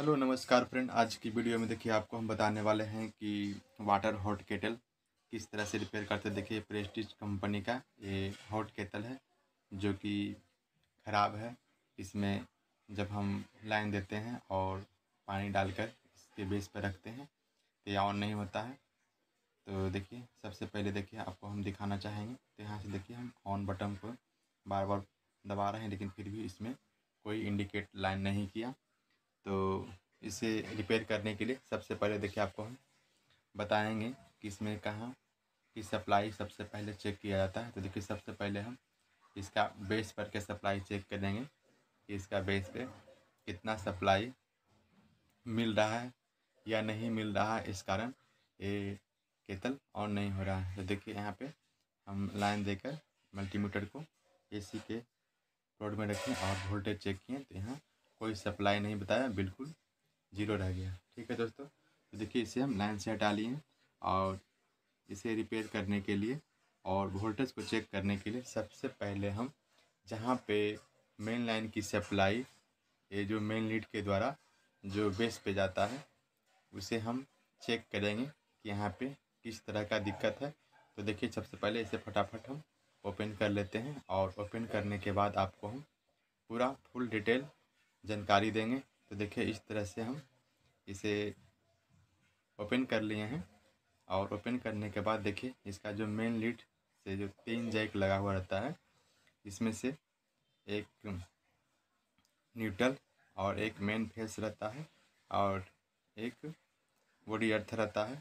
hello नमस्कार friend आज की वीडियो में देखिए आपको हम बताने वाले हैं कि वाटर हॉट केटल किस तरह से रिपेयर करते हैं देखिए प्रेस्टिज कंपनी का ये हॉट केटल है जो कि ख़राब है इसमें जब हम लाइन देते हैं और पानी डालकर इसके बेस पर रखते हैं तो ये ऑन नहीं होता है तो देखिए सबसे पहले देखिए आपको हम दिखाना चाहेंगे तो यहाँ से देखिए हम ऑन बटन को बार बार दबा रहे हैं लेकिन फिर भी इसमें कोई इंडिकेट लाइन नहीं किया तो इसे रिपेयर करने के लिए सबसे पहले देखिए आपको हम बताएंगे कि इसमें कहाँ की सप्लाई सबसे पहले चेक किया जाता है तो देखिए सबसे पहले हम इसका बेस पर के सप्लाई चेक करेंगे कि इसका बेस पे कितना सप्लाई मिल रहा है या नहीं मिल रहा है इस कारण ये केतल ऑन नहीं हो रहा है तो देखिए यहाँ पे हम लाइन देकर मल्टीमीटर को एसी के रोड में रखें और वोल्टेज चेक किए तो यहाँ कोई सप्लाई नहीं बताया बिल्कुल जीरो रह गया ठीक है दोस्तों तो देखिए इसे हम लाइन से हटा लिए और इसे रिपेयर करने के लिए और वोल्टेज को चेक करने के लिए सबसे पहले हम जहाँ पे मेन लाइन की सप्लाई ये जो मेन लीड के द्वारा जो बेस पे जाता है उसे हम चेक करेंगे कि यहाँ पे किस तरह का दिक्कत है तो देखिए सबसे पहले इसे फटाफट हम ओपन कर लेते हैं और ओपन करने के बाद आपको हम पूरा फुल डिटेल जानकारी देंगे तो देखिए इस तरह से हम इसे ओपन कर लिए हैं और ओपन करने के बाद देखिए इसका जो मेन लीड से जो तीन जैक लगा हुआ रहता है इसमें से एक न्यूट्रल और एक मेन फेस रहता है और एक बॉडी अर्थ रहता है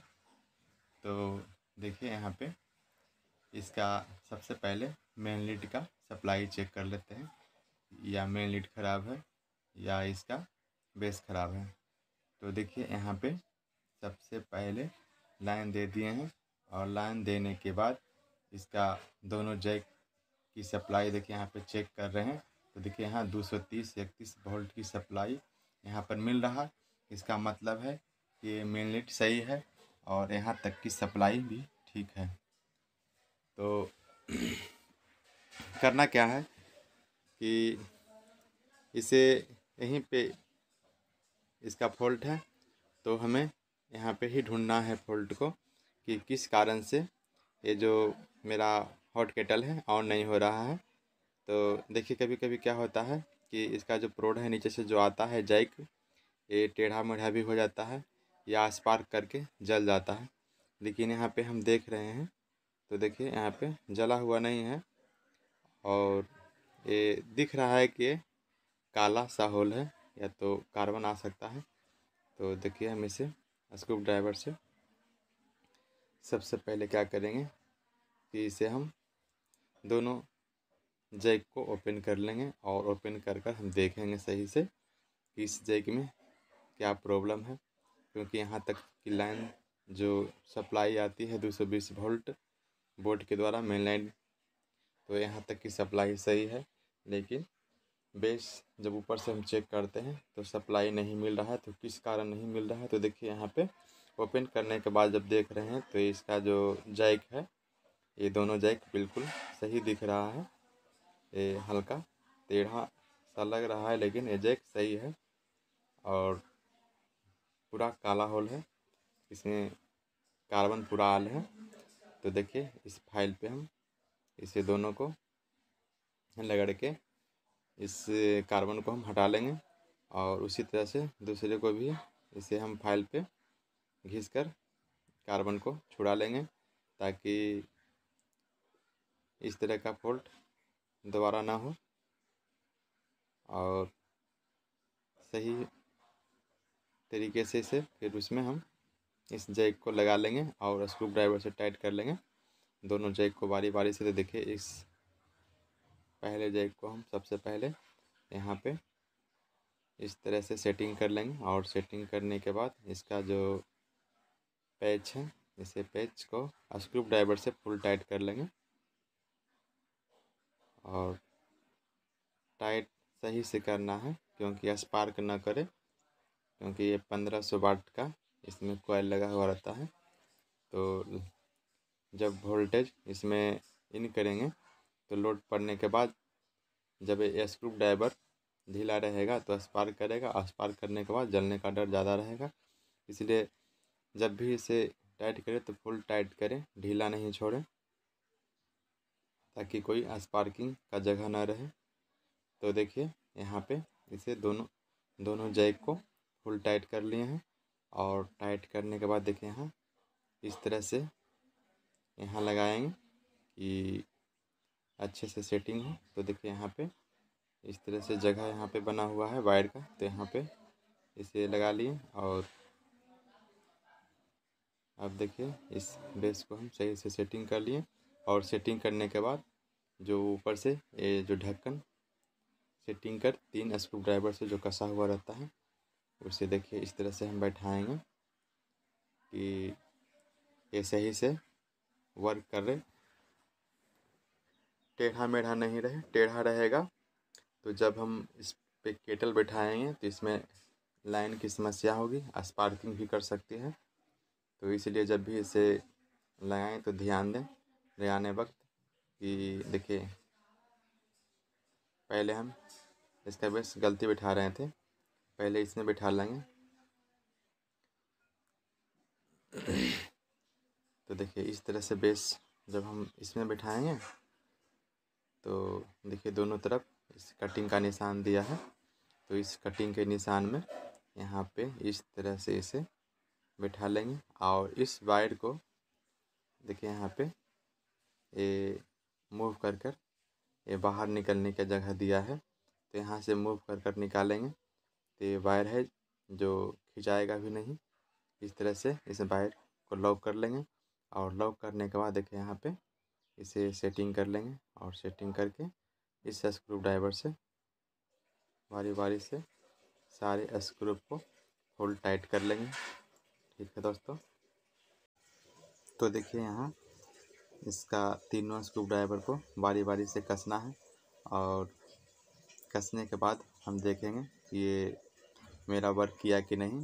तो देखिए यहाँ पे इसका सबसे पहले मेन लीड का सप्लाई चेक कर लेते हैं या मेन लीड ख़राब है या इसका बेस ख़राब है तो देखिए यहाँ पे सबसे पहले लाइन दे दिए हैं और लाइन देने के बाद इसका दोनों जैक की सप्लाई देखिए यहाँ पे चेक कर रहे हैं तो देखिए यहाँ 230 इकतीस वोल्ट की सप्लाई यहाँ पर मिल रहा इसका मतलब है कि मेनलेट सही है और यहाँ तक की सप्लाई भी ठीक है तो करना क्या है कि इसे यहीं पे इसका फॉल्ट है तो हमें यहाँ पे ही ढूंढना है फॉल्ट को कि किस कारण से ये जो मेरा हॉट केटल है ऑन नहीं हो रहा है तो देखिए कभी कभी क्या होता है कि इसका जो प्रोड है नीचे से जो आता है जैक ये टेढ़ा मेढ़ा भी हो जाता है या स्पार्क करके जल जाता है लेकिन यहाँ पे हम देख रहे हैं तो देखिए यहाँ पे जला हुआ नहीं है और ये दिख रहा है कि काला सा होल है या तो कार्बन आ सकता है तो देखिए हम इसे स्क्रूप ड्राइवर से सबसे पहले क्या करेंगे कि इसे हम दोनों जैक को ओपन कर लेंगे और ओपन कर कर हम देखेंगे सही से कि इस जैक में क्या प्रॉब्लम है क्योंकि यहाँ तक की लाइन जो सप्लाई आती है 220 वोल्ट बोर्ड के द्वारा मेन लाइन तो यहाँ तक की सप्लाई सही है लेकिन बेस जब ऊपर से हम चेक करते हैं तो सप्लाई नहीं मिल रहा है तो किस कारण नहीं मिल रहा है तो देखिए यहाँ पे ओपन करने के बाद जब देख रहे हैं तो इसका जो जैक है ये दोनों जैक बिल्कुल सही दिख रहा है ये हल्का टेढ़ा सा लग रहा है लेकिन ये जैक सही है और पूरा काला होल है इसमें कार्बन पूरा आल है तो देखिए इस फाइल पे हम इसे दोनों को लगड़ के इस कार्बन को हम हटा लेंगे और उसी तरह से दूसरे को भी इसे हम फाइल पे घिस कर कार्बन को छुड़ा लेंगे ताकि इस तरह का फॉल्ट दोबारा ना हो और सही तरीके से इसे फिर उसमें हम इस जैक को लगा लेंगे और स्क्रू ड्राइवर से टाइट कर लेंगे दोनों जैक को बारी बारी से तो देखिए इस पहले जैक को हम सबसे पहले यहाँ पे इस तरह से सेटिंग कर लेंगे और सेटिंग करने के बाद इसका जो पैच है इसे पैच को स्क्रू ड्राइवर से फुल टाइट कर लेंगे और टाइट सही से करना है क्योंकि स्पार्क ना करे क्योंकि ये पंद्रह सौ वाट का इसमें कोयल लगा हुआ रहता है तो जब वोल्टेज इसमें इन करेंगे तो लोड पड़ने के बाद जब स्क्रू ड्राइवर ढीला रहेगा तो स्पार्क करेगा स्पार्क करने के बाद जलने का डर ज़्यादा रहेगा इसलिए जब भी इसे टाइट करें तो फुल टाइट करें ढीला नहीं छोड़ें ताकि कोई स्पार्किंग का जगह ना रहे तो देखिए यहाँ पे इसे दोनों दोनों जैक को फुल टाइट कर लिए हैं और टाइट करने के बाद देखिए यहाँ इस तरह से यहाँ लगाएंगे कि अच्छे से सेटिंग हो तो देखिए यहाँ पे इस तरह से जगह यहाँ पे बना हुआ है वायर का तो यहाँ पे इसे लगा लिए और अब देखिए इस बेस को हम सही से सेटिंग कर लिए और सेटिंग करने के बाद जो ऊपर से ये जो ढक्कन सेटिंग कर तीन स्क्रू ड्राइवर से जो कसा हुआ रहता है उसे देखिए इस तरह से हम बैठाएंगे कि ये सही से वर्क कर रहे टेढ़ा मेढ़ा नहीं रहे टेढ़ा रहेगा तो जब हम इस पे केटल बैठाएंगे तो इसमें लाइन की समस्या होगी स्पार्किंग भी कर सकती है तो इसलिए जब भी इसे लगाएं तो ध्यान दें लगाने वक्त कि देखिए पहले हम इसका बेस गलती बिठा रहे थे पहले इसमें बिठा लेंगे तो देखिए इस तरह से बेस जब हम इसमें बिठाएंगे तो देखिए दोनों तरफ इस कटिंग का निशान दिया है तो इस कटिंग के निशान में यहाँ पे इस तरह से इसे बैठा लेंगे और इस वायर को देखिए यहाँ पे ये मूव कर कर ये बाहर निकलने का जगह दिया है तो यहाँ से मूव कर कर निकालेंगे तो ये वायर है जो खिंचाएगा भी नहीं इस तरह से इस वायर को लॉक कर लेंगे और लॉक करने के बाद देखिए यहाँ पे इसे सेटिंग कर लेंगे और सेटिंग करके इस स्क्रू ड्राइवर से बारी बारी से सारे स्क्रू को होल्ड टाइट कर लेंगे ठीक है दोस्तों तो देखिए यहाँ इसका तीनों स्क्रू ड्राइवर को बारी बारी से कसना है और कसने के बाद हम देखेंगे कि ये मेरा वर्क किया कि नहीं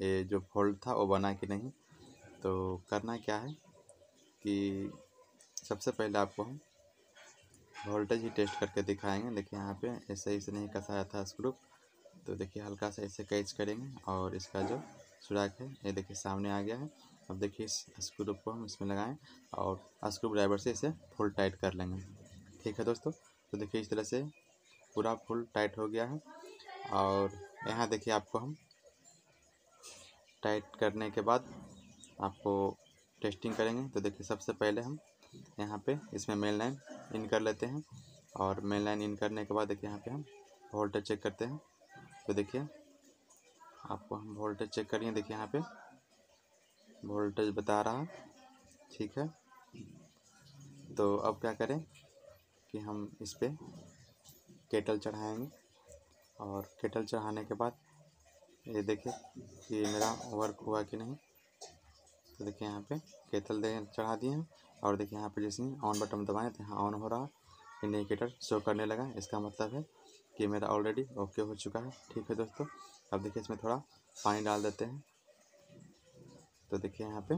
ये जो फोल्ड था वो बना कि नहीं तो करना क्या है कि सबसे पहले आपको हम वोल्टेज ही टेस्ट करके दिखाएंगे देखिए यहाँ पे ऐसे ऐसे नहीं कसाया था स्क्रू तो देखिए हल्का सा ऐसे कैच करेंगे और इसका जो सुराख है ये देखिए सामने आ गया है अब देखिए इस स्क्रू को हम इसमें लगाएं और स्क्रू ड्राइवर से इसे फुल टाइट कर लेंगे ठीक है दोस्तों तो देखिए इस तरह से पूरा फुल टाइट हो गया है और यहाँ देखिए आपको हम टाइट करने के बाद आपको टेस्टिंग करेंगे तो देखिए सबसे पहले हम यहाँ पे इसमें मेन लाइन इन कर लेते हैं और मेन लाइन इन करने के बाद देखिए यहाँ पे हम वोल्टेज चेक करते हैं तो देखिए आपको हम वोल्टेज चेक करिए देखिए यहाँ पे वोल्टेज बता रहा ठीक है तो अब क्या करें कि हम इस पर केटल चढ़ाएंगे और केटल चढ़ाने के बाद ये देखिए कि मेरा वर्क हुआ कि नहीं तो देखिए यहाँ पे केटल दे चढ़ा दिए हैं और देखिए यहाँ पर जैसे ऑन बटन दबाएं तो यहाँ ऑन हो रहा है इंडिकेटर शो करने लगा इसका मतलब है कि मेरा ऑलरेडी ओके हो चुका है ठीक है दोस्तों अब देखिए इसमें थोड़ा पानी डाल देते हैं तो देखिए यहाँ पे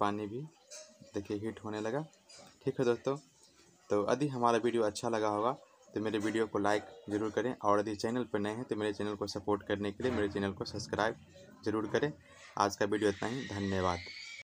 पानी भी देखिए हीट होने लगा ठीक है दोस्तों तो यदि हमारा वीडियो अच्छा लगा होगा तो मेरे वीडियो को लाइक ज़रूर करें और यदि चैनल पर नए हैं तो मेरे चैनल को सपोर्ट करने के लिए मेरे चैनल को सब्सक्राइब ज़रूर करें आज का वीडियो इतना ही धन्यवाद